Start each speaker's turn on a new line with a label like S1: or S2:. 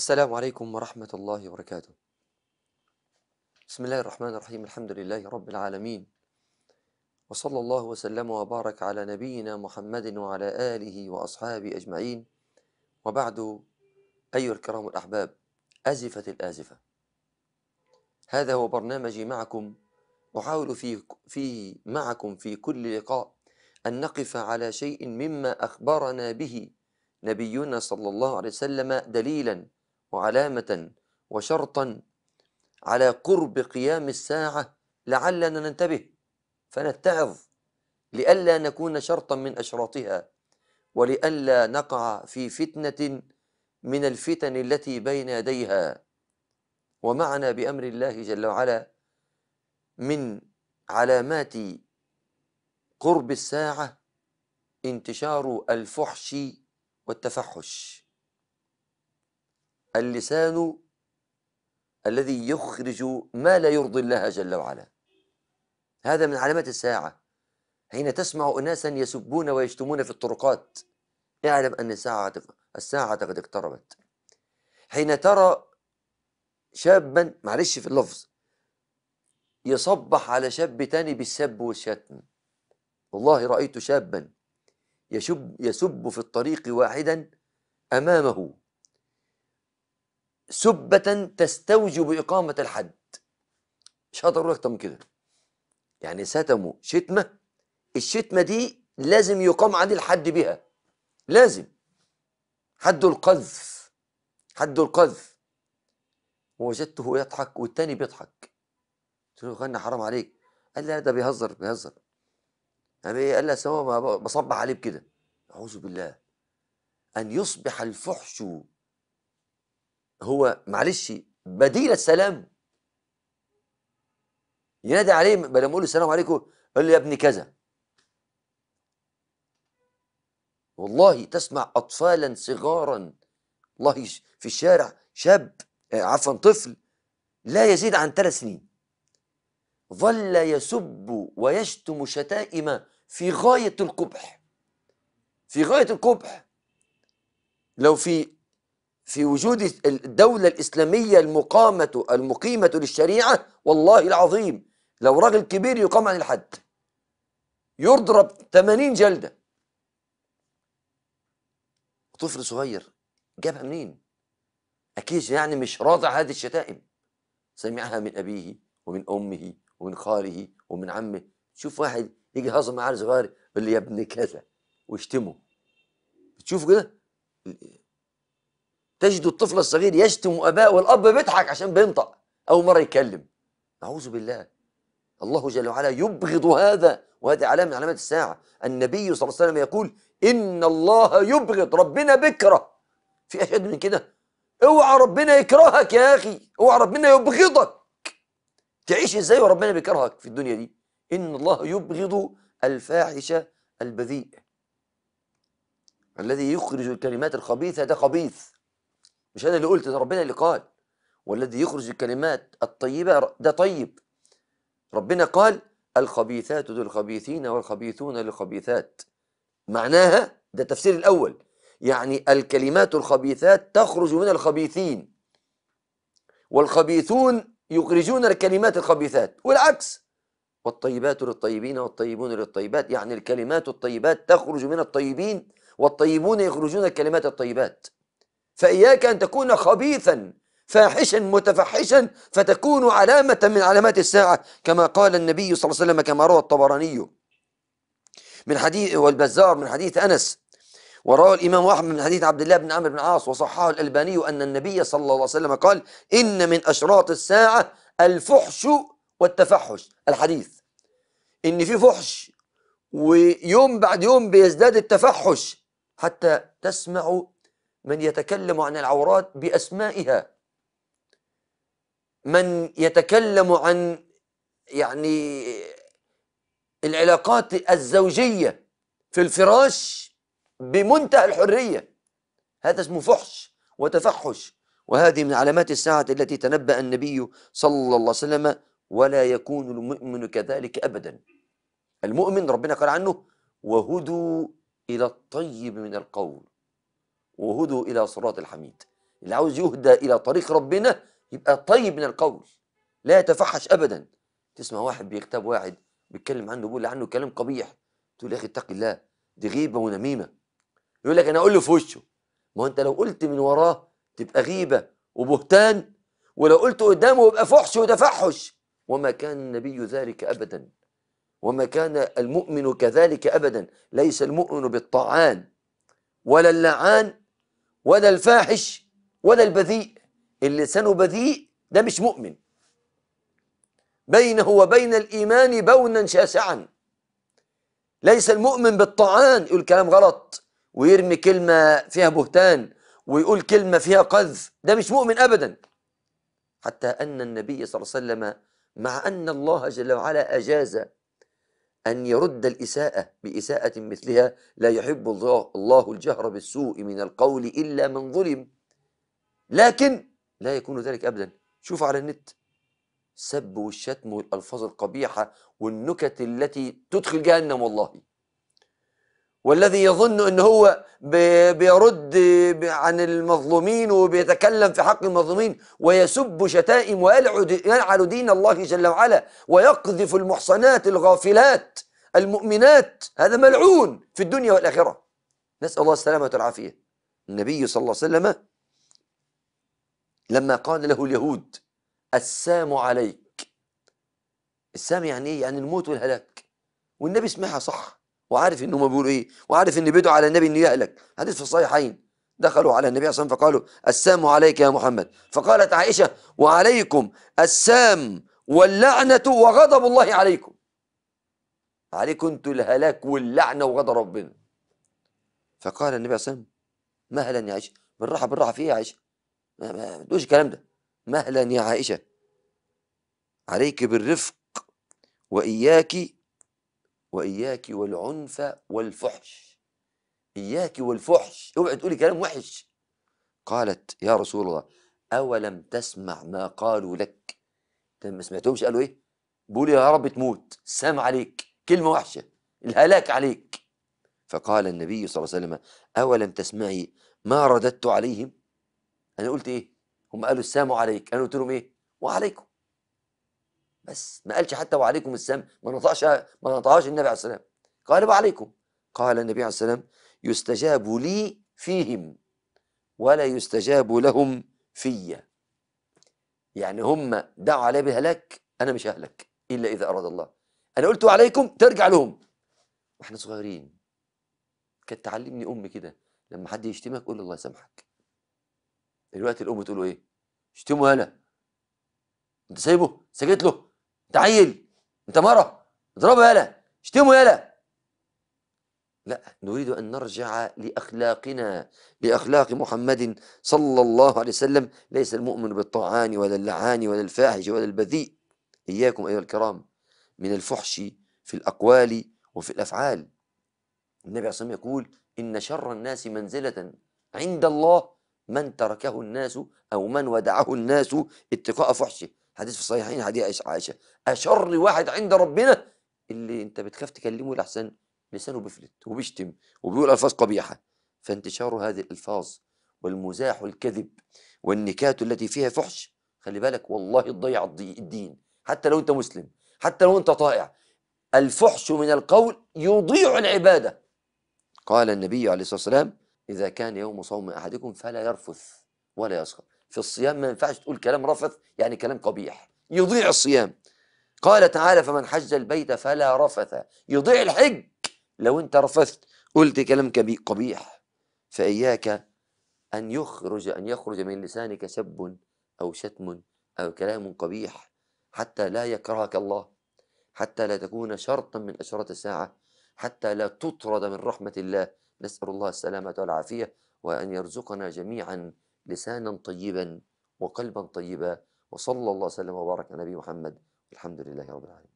S1: السلام عليكم ورحمة الله وبركاته بسم الله الرحمن الرحيم الحمد لله رب العالمين وصلى الله وسلم وبارك على نبينا محمد وعلى آله وأصحابه أجمعين وبعد أيها الكرام الأحباب أزفت الآزفة هذا هو برنامجي معكم أحاول فيه, فيه معكم في كل لقاء أن نقف على شيء مما أخبرنا به نبينا صلى الله عليه وسلم دليلا وعلامة وشرطا على قرب قيام الساعة لعلنا ننتبه فنتعظ لئلا نكون شرطا من أشراطها ولئلا نقع في فتنة من الفتن التي بين يديها ومعنا بأمر الله جل وعلا من علامات قرب الساعة انتشار الفحش والتفحش اللسان الذي يخرج ما لا يرضي الله جل وعلا هذا من علامات الساعة حين تسمع أناسا يسبون ويشتمون في الطرقات اعلم أن الساعة الساعة قد اقتربت حين ترى شابا معلش في اللفظ يصبح على شاب تاني بالسب والشتم والله رأيت شابا يشب يسب في الطريق واحدا أمامه سبة تستوجب إقامة الحد مش هقدر أقول أكتر من كده يعني ستموا شتمة الشتمة دي لازم يقام عليه الحد بها لازم حد القذف حد القذف ووجدته يضحك والتاني بيضحك قلت له غنى حرام عليك قال لي ده بيهزر بيهزر إيه؟ قال لي سواء بصبح عليه بكده اعوذ بالله ان يصبح الفحش هو معلش بديل السلام ينادي عليه بدل ما اقول له السلام عليكم قال له يا ابني كذا والله تسمع اطفالا صغارا والله في الشارع شاب آه، عفوا طفل لا يزيد عن ثلاث سنين ظل يسب ويشتم شتائم في غايه القبح في غايه القبح لو في في وجود الدولة الإسلامية المقامة المقيمة للشريعة والله العظيم لو راجل كبير يقام عن الحد يضرب 80 جلدة طفل صغير جابها منين أكيد يعني مش راضع هذه الشتائم سمعها من أبيه ومن أمه ومن خاله ومن عمه شوف واحد يجي هزم معاه صغير يقول لي يا ابن كذا ويشتمه بتشوف كده تجد الطفل الصغير يشتم أباه والأب بيضحك عشان بينطق أول مرة يتكلم أعوذ بالله الله جل وعلا يبغض هذا وهذه علامة من علامات الساعة النبي صلى الله عليه وسلم يقول إن الله يبغض ربنا بكره في أشد من كده اوعى ربنا يكرهك يا أخي اوعى ربنا يبغضك تعيش إزاي وربنا بيكرهك في الدنيا دي إن الله يبغض الفاحش البذيء الذي يخرج الكلمات الخبيثة ده خبيث مش انا اللي قلت ده ربنا اللي قال والذي يخرج الكلمات الطيبه ده طيب ربنا قال الخبيثات للخبيثين والخبيثون للخبيثات معناها ده التفسير الاول يعني الكلمات الخبيثات تخرج من الخبيثين والخبيثون يخرجون الكلمات الخبيثات والعكس والطيبات للطيبين والطيبون للطيبات يعني الكلمات الطيبات تخرج من الطيبين والطيبون يخرجون الكلمات الطيبات فإياك أن تكون خبيثا فاحشا متفحشا فتكون علامة من علامات الساعة كما قال النبي صلى الله عليه وسلم كما روى الطبراني من حديث والبزار من حديث أنس وروى الإمام أحمد من حديث عبد الله بن عمرو بن عاص وصححه الألباني أن النبي صلى الله عليه وسلم قال إن من أشراط الساعة الفحش والتفحش الحديث إن في فحش ويوم بعد يوم بيزداد التفحش حتى تسمع من يتكلم عن العورات بأسمائها من يتكلم عن يعني العلاقات الزوجية في الفراش بمنتهى الحرية هذا اسمه فحش وتفحش وهذه من علامات الساعة التي تنبأ النبي صلى الله عليه وسلم ولا يكون المؤمن كذلك أبدا المؤمن ربنا قال عنه وهدوا إلى الطيب من القول وهدوا إلى صراط الحميد اللي عاوز يهدى إلى طريق ربنا يبقى طيب من القول لا يتفحش أبدا تسمع واحد بيغتاب واحد بيتكلم عنه بيقول عنه كلام قبيح تقول يا أخي اتق الله دي غيبة ونميمة يقول لك أنا أقول له في وشه ما أنت لو قلت من وراه تبقى غيبة وبهتان ولو قلت قدامه يبقى فحش وتفحش وما كان النبي ذلك أبدا وما كان المؤمن كذلك أبدا ليس المؤمن بالطعان ولا اللعان ولا الفاحش ولا البذيء اللي لسانه بذيء ده مش مؤمن بينه وبين الإيمان بونا شاسعا ليس المؤمن بالطعان يقول كلام غلط ويرمي كلمة فيها بهتان ويقول كلمة فيها قذف ده مش مؤمن أبدا حتى أن النبي صلى الله عليه وسلم مع أن الله جل وعلا أجاز أن يرد الإساءة بإساءة مثلها لا يحب الله الجهر بالسوء من القول إلا من ظلم لكن لا يكون ذلك أبدا شوف على النت السب والشتم والألفاظ القبيحة والنكت التي تدخل جهنم والله والذي يظن ان هو بيرد عن المظلومين وبيتكلم في حق المظلومين ويسب شتائم ويلعن دين الله جل وعلا ويقذف المحصنات الغافلات المؤمنات هذا ملعون في الدنيا والآخرة نسأل الله السلامة والعافية النبي صلى الله عليه وسلم لما قال له اليهود السام عليك السام يعني ايه يعني الموت والهلاك والنبي سمعها صح وعارف ان هم بيقولوا ايه وعارف ان بيدعوا على النبي انه يهلك حديث في الصحيحين دخلوا على النبي صلى الله عليه وسلم فقالوا السام عليك يا محمد فقالت عائشة وعليكم السام واللعنة وغضب الله عليكم عليكم انتوا الهلاك واللعنة وغضب ربنا فقال النبي صلى الله عليه وسلم مهلا يا عائشة بالراحة بالراحة في ايه يا عائشة ما, تقولش الكلام ده مهلا يا عائشة عليك بالرفق وإياك وإياك والعنف والفحش إياك والفحش اوعي تقولي كلام وحش قالت يا رسول الله أولم تسمع ما قالوا لك انت ما سمعتهمش قالوا إيه بقول يا رب تموت سام عليك كلمة وحشة الهلاك عليك فقال النبي صلى الله عليه وسلم أولم تسمعي ما رددت عليهم أنا قلت إيه هم قالوا السام عليك أنا قلت لهم إيه وعليكم بس ما قالش حتى وعليكم السلام ما نطقش ما نطقش النبي عليه السلام قال وعليكم قال النبي عليه السلام يستجاب لي فيهم ولا يستجاب لهم فيا يعني هم دعوا علي بهلاك انا مش ههلك الا اذا اراد الله انا قلت عليكم ترجع لهم واحنا صغيرين كانت تعلمني امي كده لما حد يشتمك قول الله يسامحك دلوقتي الام تقول له ايه اشتمه هلا انت سايبه سكت له انت عيل انت مره اضربه يالا اشتمه يالا لا نريد أن نرجع لأخلاقنا لأخلاق محمد صلى الله عليه وسلم ليس المؤمن بالطعان ولا اللعان ولا الفاحش ولا البذيء إياكم أيها الكرام من الفحش في الأقوال وفي الأفعال النبي عليه الصلاة يقول إن شر الناس منزلة عند الله من تركه الناس أو من ودعه الناس اتقاء فحشه حديث في الصحيحين حديث عائشه اشر واحد عند ربنا اللي انت بتخاف تكلمه لحسن لسانه بيفلت وبيشتم وبيقول الفاظ قبيحه فانتشار هذه الالفاظ والمزاح الكذب والنكات التي فيها فحش خلي بالك والله تضيع الدين حتى لو انت مسلم حتى لو انت طائع الفحش من القول يضيع العباده قال النبي عليه الصلاه والسلام اذا كان يوم صوم احدكم فلا يرفث ولا يسخر في الصيام ما ينفعش تقول كلام رفث يعني كلام قبيح يضيع الصيام قال تعالى فمن حج البيت فلا رفث يضيع الحج لو انت رفثت قلت كلام قبيح فإياك أن يخرج أن يخرج من لسانك سب أو شتم أو كلام قبيح حتى لا يكرهك الله حتى لا تكون شرطا من أشراط الساعة حتى لا تطرد من رحمة الله نسأل الله السلامة والعافية وأن يرزقنا جميعا لسانا طيبا وقلبا طيبا وصلى الله وسلم وبارك على نبي محمد والحمد لله رب العالمين